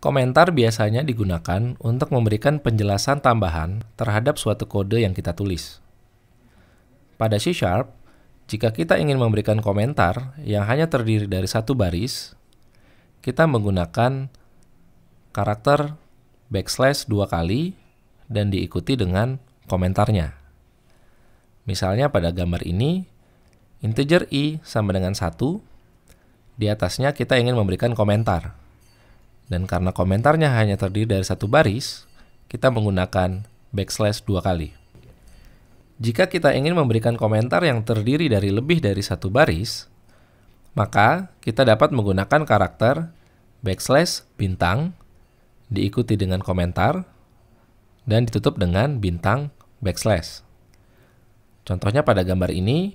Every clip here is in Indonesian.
Komentar biasanya digunakan untuk memberikan penjelasan tambahan terhadap suatu kode yang kita tulis. Pada C Sharp, jika kita ingin memberikan komentar yang hanya terdiri dari satu baris, kita menggunakan karakter backslash dua kali dan diikuti dengan komentarnya. Misalnya pada gambar ini, integer i sama dengan 1, di atasnya kita ingin memberikan komentar. Dan karena komentarnya hanya terdiri dari satu baris, kita menggunakan backslash dua kali. Jika kita ingin memberikan komentar yang terdiri dari lebih dari satu baris, maka kita dapat menggunakan karakter backslash bintang, diikuti dengan komentar, dan ditutup dengan bintang backslash. Contohnya pada gambar ini,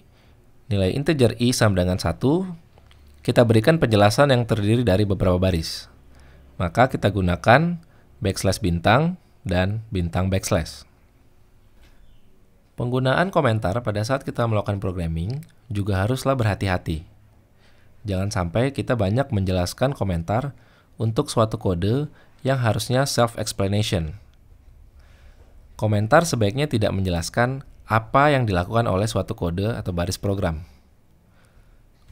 nilai integer i sama dengan 1, kita berikan penjelasan yang terdiri dari beberapa baris maka kita gunakan backslash bintang dan bintang backslash. Penggunaan komentar pada saat kita melakukan programming juga haruslah berhati-hati. Jangan sampai kita banyak menjelaskan komentar untuk suatu kode yang harusnya self-explanation. Komentar sebaiknya tidak menjelaskan apa yang dilakukan oleh suatu kode atau baris program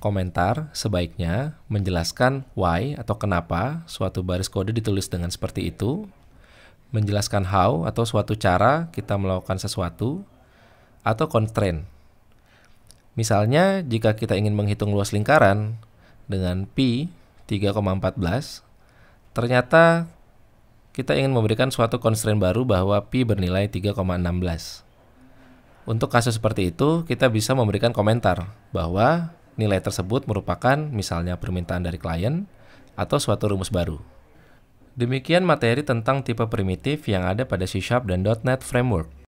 komentar sebaiknya menjelaskan why atau kenapa suatu baris kode ditulis dengan seperti itu, menjelaskan how atau suatu cara kita melakukan sesuatu, atau constraint. Misalnya, jika kita ingin menghitung luas lingkaran dengan pi 3,14, ternyata kita ingin memberikan suatu constraint baru bahwa pi bernilai 3,16. Untuk kasus seperti itu, kita bisa memberikan komentar bahwa nilai tersebut merupakan misalnya permintaan dari klien atau suatu rumus baru. Demikian materi tentang tipe primitif yang ada pada C# dan .NET Framework.